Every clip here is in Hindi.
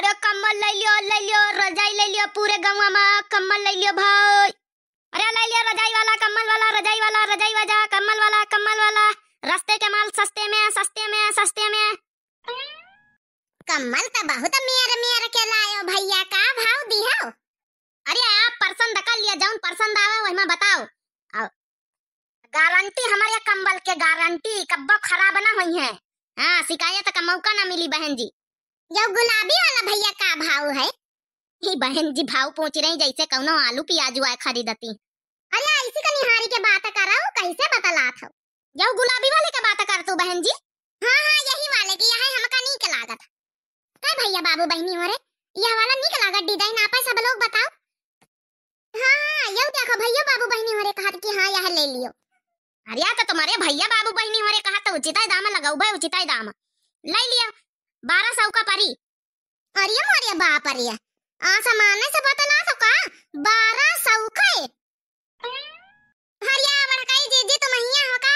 अरे कम्बल ले लियो ले लियो रजाई ले लियो पूरे गांव में कम्बल ले लियो भाई अरे ले लियो रजाई वाला कम्बल वाला रजाई वाला रजाई वाला कम्बल वाला कम्बल वाला रास्ते के माल सस्ते में सस्ते में सस्ते में कम्बल तो बहुत मेयर मेयर के लायो भैया का भाव दिया अरे आप पसंद कर लिया जाऊं पसंद आवे वही में बताओ गारंटी हमारे कम्बल के गारंटी कब्बो खराब ना हुई है हाँ शिकायत का मौका ना मिली बहन जी जो गुलाबी वाला भैया का भाव है ये बहन जी भाव पूछ रही जैसे कौनो आलू प्याज हुआ खरीदती अरे ऐसी का निहारी के बात कर रहा करा कैसे बतला था जो गुलाबी वाले का बात कर तू बहन जी हाँ हाँ यही वाले की यहाँ हमका नीक लागत का भैया बाबू बहनी हो रे यह वाला नीक लागत डिजाइन आपा सब लोग बताओ हाँ हाँ यो देखो भैया बाबू बहनी हो रे कहत कि हाँ यह ले लियो अरे तो तुम्हारे भैया बाबू बहनी हो रे कहा तो उचित दाम लगाओ भाई उचित दाम ले लिया बारह सौ का परी अरे मारिया बाप अरे आसमान से पता ना सका बारह सौ का है हरिया बड़ा कई जीजी तुम हिया हो का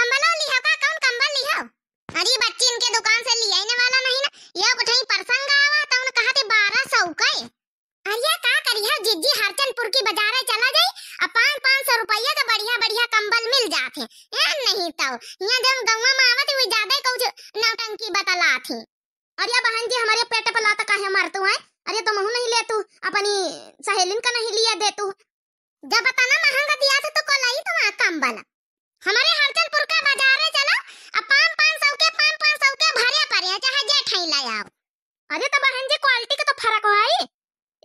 कंबल ली हो का कौन कंबल ली हो अरे बच्ची इनके दुकान से लिया आने वाला नहीं ना ये कुठही प्रसंग आवा तो उन कहा थे बारह सौ का है अरे का करिया जीजी हरचंदपुर की बाजार है चला जाई अब पाँच पाँच सौ रुपया का बढ़िया बढ़िया कंबल मिल जाते हैं नहीं तो यहाँ जब गाँव में आवत तो हुई ज्यादा कुछ नौटंकी बतला थी अरे बहन जी हमारे पेट पर लाता काहे मारतू है अरे तो महू नहीं ले तू अपनी सहेलिन का नहीं लिया दे तू जब बताना महंगा दिया था तो को लाई तो वहाँ काम वाला हमारे हरचनपुर का बाजार है चलो अब पान पान सौ के पान पान सौ के भरे पड़े हैं चाहे जे ठाई आओ अरे तो बहन जी क्वालिटी का तो फर्क हो आई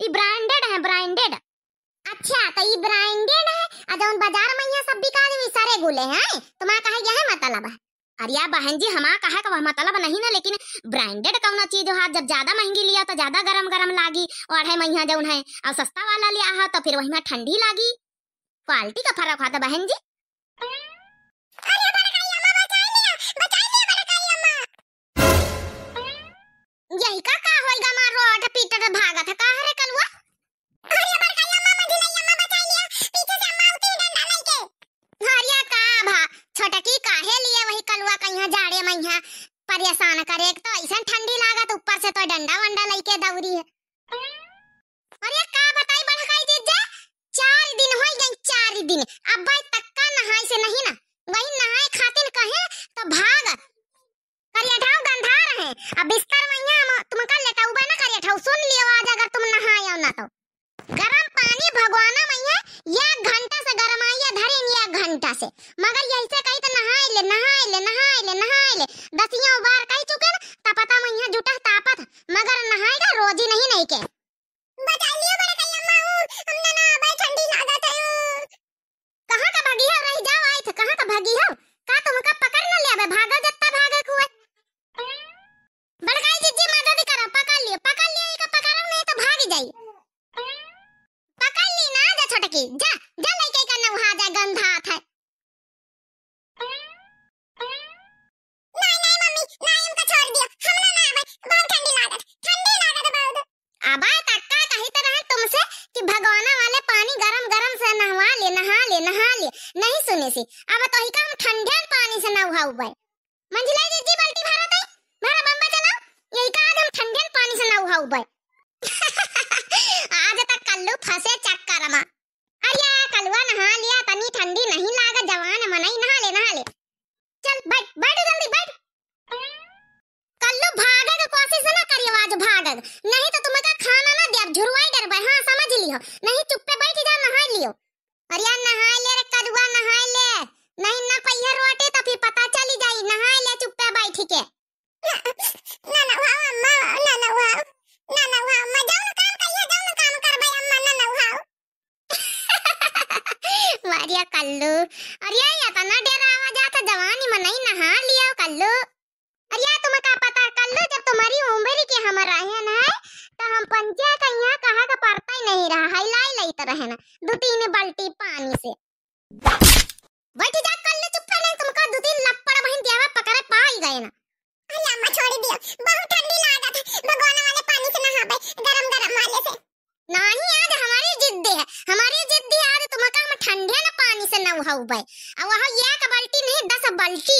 ये ब्रांडेड है ब्रांडेड अच्छा तो ये ब्रांडेड है और जौन बाजार में ये सब बिकाने में सारे गुले हैं तो मां कहे यही मतलब है अरे बहन जी हमारा कहा का मतलब नहीं ना लेकिन ब्रांडेड कौन चीज हो हाँ, जब ज्यादा महंगी लिया तो ज्यादा गरम गरम लागी और है महीना जो है और सस्ता वाला लिया हो तो फिर वही ठंडी लागी क्वालिटी का फर्क होता बहन जी यही का का होएगा मार रोड पीटर भागा था का कान कर एक तो ऐसा ठंडी लागत तो ऊपर से तो डंडा वंडा लेके दौरी है और ये का बताई बड़काई जीजा चार दिन हो गए चार दिन अब भाई तक्का नहाई से नहीं ना वही नहाए खातिर कहे तो भाग कर ये करियाठाव गंधा रहे अब बिस्तर मैया हम तुम का तुमका लेटाऊबा ना कर ये करियाठाव सुन लियो आज अगर तुम नहाए ना तो गरम पानी भगवाना मैया एक घंटा से गरमाइया धरेन एक घंटा से जा जा लेके करना वहां जा गंदा हाथ है नहीं नहीं मम्मी नहीं इनका छोड़ दियो हम ना नहावे बहुत ठंडी लागत ठंडी लागत बहुत अबा कक्का कही तो रहे तुमसे कि भगवाना वाले पानी गरम गरम से नहवा ले नहा ले नहा ले नहीं सुने से अब तो ही का हम ठंडे पानी से नहवा हुआ मंजिला जी जी बाल्टी भरा दई भरा बम्बा चलाओ यही का आज हम ठंडे पानी से नहवा हुआ आज तक कल्लू फंसे चक्कर में अरे कलवा नहा लिया तनी ठंडी नहीं लागा जवान मनई नहा ले नहा ले चल बैठ बैठ जल्दी बैठ कल्लू भागे की कोशिश ना करियो आज भागे नहीं तो तुम्हें का खाना ना दे झुरवाई डरबे हां समझ लियो नहीं लिया कल्लू अरे या ना डेरा आवाज आता जवानी में नहीं नहा लिया कल्लू अरे तुम्हें का पता कल्लू जब तुम्हारी उम्र की हम रहन है तो हम पंचायत यहाँ कहा का पड़ता ही नहीं रहा लाई लाई तो रहना दो तीन बाल्टी पानी से बैठ जा कल्लू चुप कर नहीं तुमका दो तीन लपड़ बहन दिया पकड़ पाई गए ना अरे अम्मा छोड़ दियो बहुत ठंडी लागत है भगवान वाले पानी से नहाबे गरम गरम वाले से नहीं आज हमारी जिद्दी है हमारी जिद्दी आज का हम ठंडे ना पानी से नहा उबे आ वहां एक बाल्टी नहीं 10 बाल्टी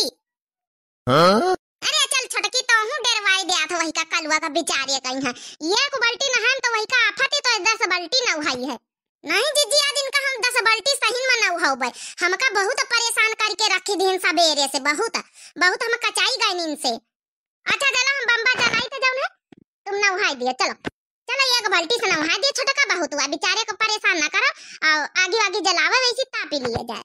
हां अरे चल छटकी तो हूं डरवाई दिया था वही का कलवा का बेचारे कहीं है एक बाल्टी नहान तो वही का आफत तो 10 बाल्टी ना उहाई है नहीं जीजी आज इनका हम 10 बाल्टी सही में ना उहावे हमका बहुत परेशान करके रखी दिन सवेरे से बहुत बहुत हम कचाई गए इनसे अच्छा चलो हम बम्बा जगाई तो जाऊं है तुम ना उहाई दिया चलो चलो एक बाल्टी से नहा दिए छोटका बहुत हुआ बेचारे को परेशान ना करो और आगे आगे जलावे वैसी तापी लिए जाए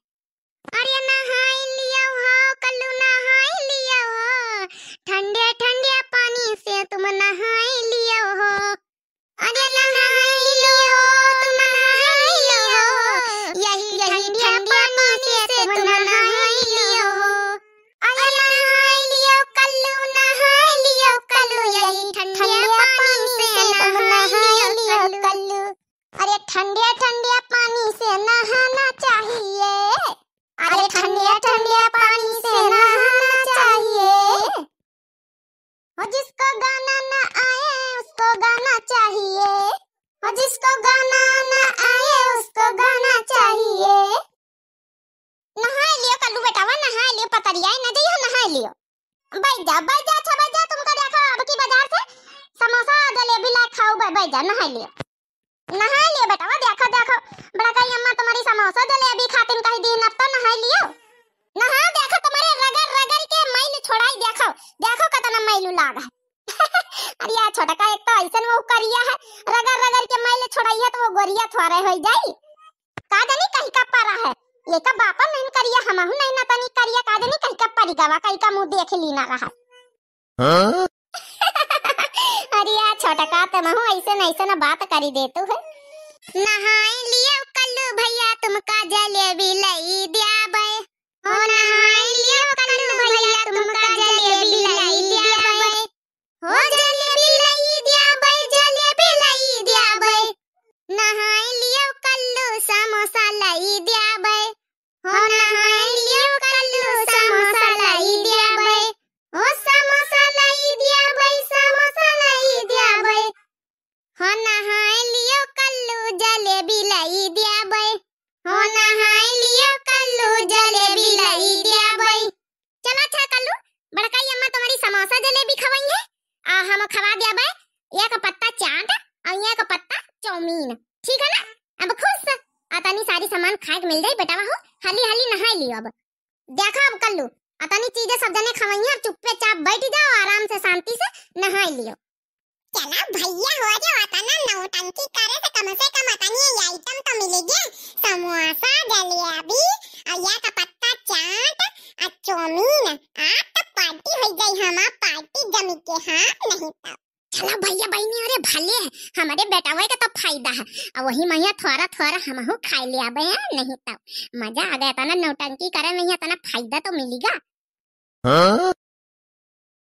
करिया न जइयो नहा लियो बैठ जा बैजा बैजा अच्छा तुम तुमको देखो अब की बाजार से समोसा जलेबी ला खाओ भाई बैठ जा नहा लियो नहा लियो बेटा वो देखो देखो बड़ा कही अम्मा तुम्हारी समोसा जलेबी खातिन कहीं दिन अब तो नहा लियो नहा देखो तुम्हारे रगर रगर के मैल छोड़ाई देखो देखो कितना मैल लागा अरे यार छोटा का एक तो ऐसा वो करिया है रगर रगर के मैल छोड़ाई है तो वो गोरिया थोड़ा हो जाई का जानी कहीं का पारा है लेका बापा मेन करिया हमहु नै ना तनी करिया का देनी कहीं का परिगवा कहीं का मुंह देख लीना रहा हां अरे यार छोटका तमहु ऐसे न ऐसे ना बात करी देतु है नहाए लिया कल्लू भैया तुमका जलेबी लई दिया बे ओ नहाए लिया हम खवा दिया बे एक पत्ता चाट और एक पत्ता चौमीन ठीक है ना अब खुश अतनी सारी सामान खाए के मिल जाई बेटा हो हली हली नहा लियो अब देखा अब कर कल्लू अतनी चीजें सब जने खवाई अब चुप्पे चाप बैठ जाओ आराम से शांति से नहा लियो चला भैया हो जाओ अतना टंकी करे से तो कम से कम अतनी ये आइटम तो मिलेगी समोसा जलेबी और या का पत्ता चाट और चौमीन आप तो पार्टी हो गई हम आप पार्टी जमी के हाँ नहीं तब चलो भैया बहनी अरे भले है हमारे बेटा बेटावे का तो फायदा है और वही मैया थोड़ा थोड़ा हम हूँ ले लिया हैं हाँ? नहीं तब तो। मजा आ गया था ना नौटंकी करे तो ना फायदा तो मिलेगा हाँ?